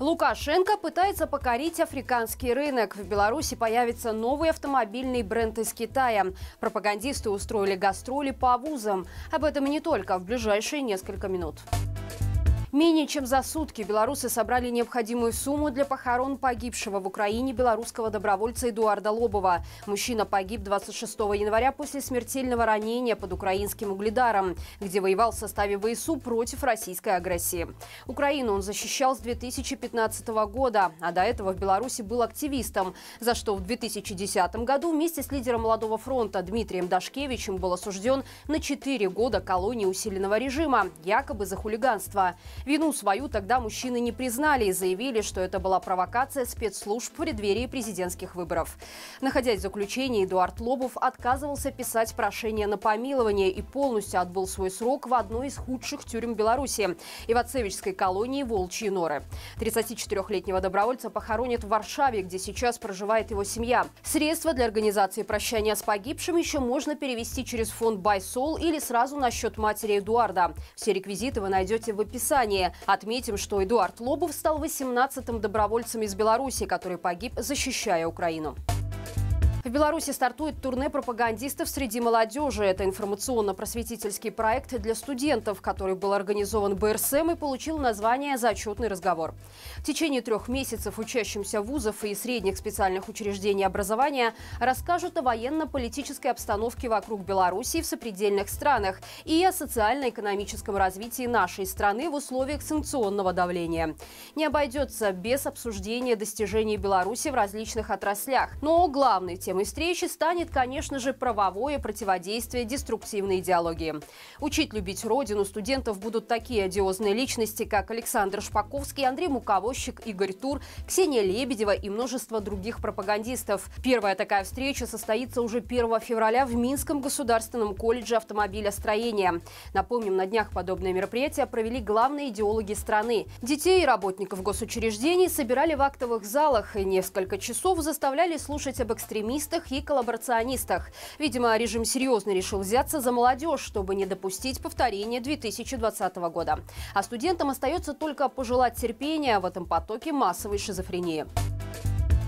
Лукашенко пытается покорить африканский рынок. В Беларуси появится новый автомобильный бренд из Китая. Пропагандисты устроили гастроли по вузам. Об этом и не только в ближайшие несколько минут. Менее чем за сутки белорусы собрали необходимую сумму для похорон погибшего в Украине белорусского добровольца Эдуарда Лобова. Мужчина погиб 26 января после смертельного ранения под украинским угледаром, где воевал в составе ВСУ против российской агрессии. Украину он защищал с 2015 года, а до этого в Беларуси был активистом, за что в 2010 году вместе с лидером Молодого фронта Дмитрием Дашкевичем был осужден на 4 года колонии усиленного режима, якобы за хулиганство. Вину свою тогда мужчины не признали и заявили, что это была провокация спецслужб в преддверии президентских выборов. Находясь в заключении, Эдуард Лобов отказывался писать прошение на помилование и полностью отбыл свой срок в одной из худших тюрем Беларуси – Ивацевичской колонии «Волчьи норы». 34-летнего добровольца похоронят в Варшаве, где сейчас проживает его семья. Средства для организации прощания с погибшим еще можно перевести через фонд «Байсол» или сразу на счет матери Эдуарда. Все реквизиты вы найдете в описании менее. Отметим, что Эдуард Лобов стал 18-м добровольцем из Беларуси, который погиб, защищая Украину. В Беларуси стартует турне пропагандистов среди молодежи. Это информационно-просветительский проект для студентов, который был организован БРСМ и получил название «Зачетный разговор». В течение трех месяцев учащимся вузов и средних специальных учреждений образования расскажут о военно-политической обстановке вокруг Беларуси в сопредельных странах и о социально-экономическом развитии нашей страны в условиях санкционного давления. Не обойдется без обсуждения достижений Беларуси в различных отраслях. Но главной темой темой встречи станет, конечно же, правовое противодействие деструктивной идеологии. Учить любить родину студентов будут такие одиозные личности, как Александр Шпаковский, Андрей Муковощик, Игорь Тур, Ксения Лебедева и множество других пропагандистов. Первая такая встреча состоится уже 1 февраля в Минском государственном колледже автомобилестроения. Напомним, на днях подобное мероприятие провели главные идеологи страны. Детей и работников госучреждений собирали в актовых залах и несколько часов заставляли слушать об экстремизме активистах и коллаборационистах. Видимо, режим серьезно решил взяться за молодежь, чтобы не допустить повторения 2020 года. А студентам остается только пожелать терпения в этом потоке массовой шизофрении.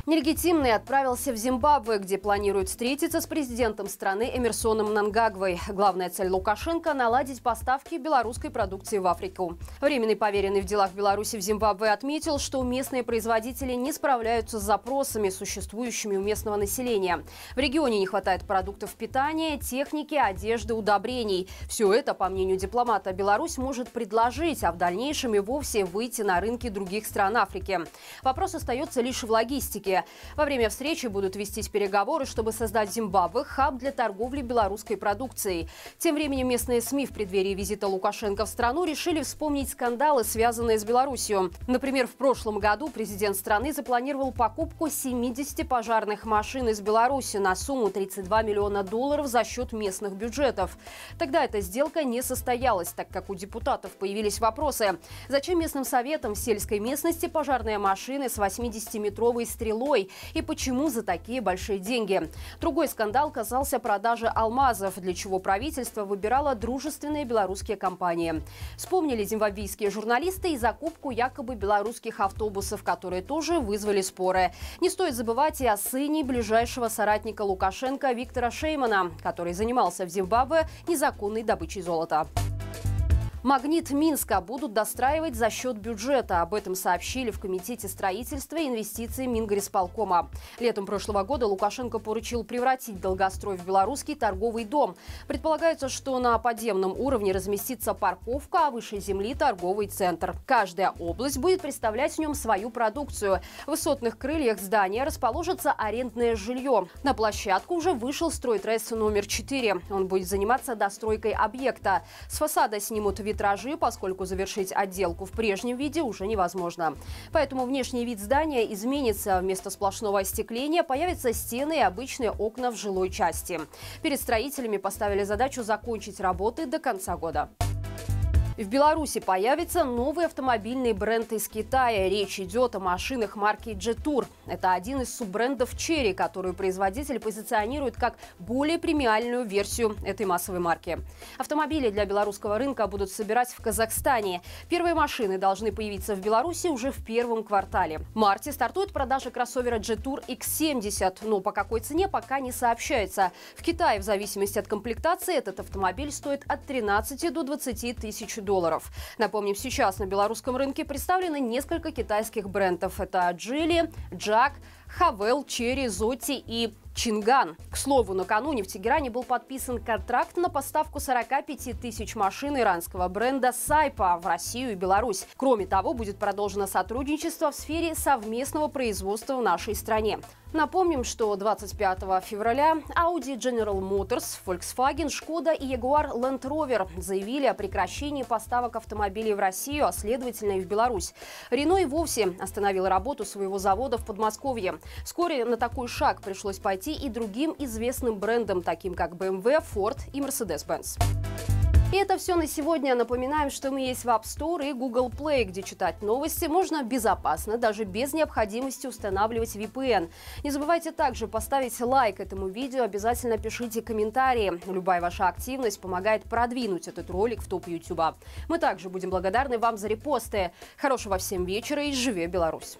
Нелегитимный отправился в Зимбабве, где планирует встретиться с президентом страны Эмерсоном Нангагвой. Главная цель Лукашенко – наладить поставки белорусской продукции в Африку. Временный поверенный в делах Беларуси в Зимбабве отметил, что местные производители не справляются с запросами, существующими у местного населения. В регионе не хватает продуктов питания, техники, одежды, удобрений. Все это, по мнению дипломата, Беларусь может предложить, а в дальнейшем и вовсе выйти на рынки других стран Африки. Вопрос остается лишь в логистике. Беларуси. Во время встречи будут вестись переговоры, чтобы создать в Зимбабве хаб для торговли белорусской продукцией. Тем временем местные СМИ в преддверии визита Лукашенко в страну решили вспомнить скандалы, связанные с Беларусью. Например, в прошлом году президент страны запланировал покупку 70 пожарных машин из Беларуси на сумму 32 миллиона долларов за счет местных бюджетов. Тогда эта сделка не состоялась, так как у депутатов появились вопросы. Зачем местным советам в сельской местности пожарные машины с 80-метровой стрелой Алой и почему за такие большие деньги. Другой скандал касался продажи алмазов, для чего правительство выбирало дружественные белорусские компании. Вспомнили зимбабвийские журналисты и закупку якобы белорусских автобусов, которые тоже вызвали споры. Не стоит забывать и о сыне ближайшего соратника Лукашенко Виктора Шеймана, который занимался в Зимбабве незаконной добычей золота. Магнит Минска будут достраивать за счет бюджета. Об этом сообщили в Комитете строительства и инвестиций Мингрисполкома. Летом прошлого года Лукашенко поручил превратить долгострой в белорусский торговый дом. Предполагается, что на подземном уровне разместится парковка, а выше земли торговый центр. Каждая область будет представлять в нем свою продукцию. В высотных крыльях здания расположится арендное жилье. На площадку уже вышел строй стройтресс номер 4. Он будет заниматься достройкой объекта. С фасада снимут вид витражи, поскольку завершить отделку в прежнем виде уже невозможно. Поэтому внешний вид здания изменится. Вместо сплошного остекления появятся стены и обычные окна в жилой части. Перед строителями поставили задачу закончить работы до конца года. В Беларуси появится новый автомобильный бренд из Китая. Речь идет о машинах марки Jetour. Это один из суббрендов Cherry, которую производитель позиционирует как более премиальную версию этой массовой марки. Автомобили для белорусского рынка будут собирать в Казахстане. Первые машины должны появиться в Беларуси уже в первом квартале. В марте стартует продажа кроссовера Jetour X70, но по какой цене пока не сообщается. В Китае в зависимости от комплектации этот автомобиль стоит от 13 до 20 тысяч долларов долларов. Напомним, сейчас на белорусском рынке представлены несколько китайских брендов. Это Джили, Джак, Хавел, Черри, Зоти и Чинган. К слову, накануне в Тегеране был подписан контракт на поставку 45 тысяч машин иранского бренда Сайпа в Россию и Беларусь. Кроме того, будет продолжено сотрудничество в сфере совместного производства в нашей стране. Напомним, что 25 февраля Audi General Motors, Volkswagen, Skoda и Jaguar Land Rover заявили о прекращении поставок автомобилей в Россию, а следовательно и в Беларусь. Рено и вовсе остановил работу своего завода в Подмосковье. Вскоре на такой шаг пришлось пойти и другим известным брендам, таким как BMW, эм Ford и Mercedes-Benz. И это все на сегодня. Напоминаем, что мы есть в App Store и Google Play, где читать новости можно безопасно, даже без необходимости устанавливать VPN. Не забывайте также поставить лайк этому видео, обязательно пишите комментарии. Любая ваша активность помогает продвинуть этот ролик в топ YouTube. Мы также будем благодарны вам за репосты. Хорошего всем вечера и живе Беларусь!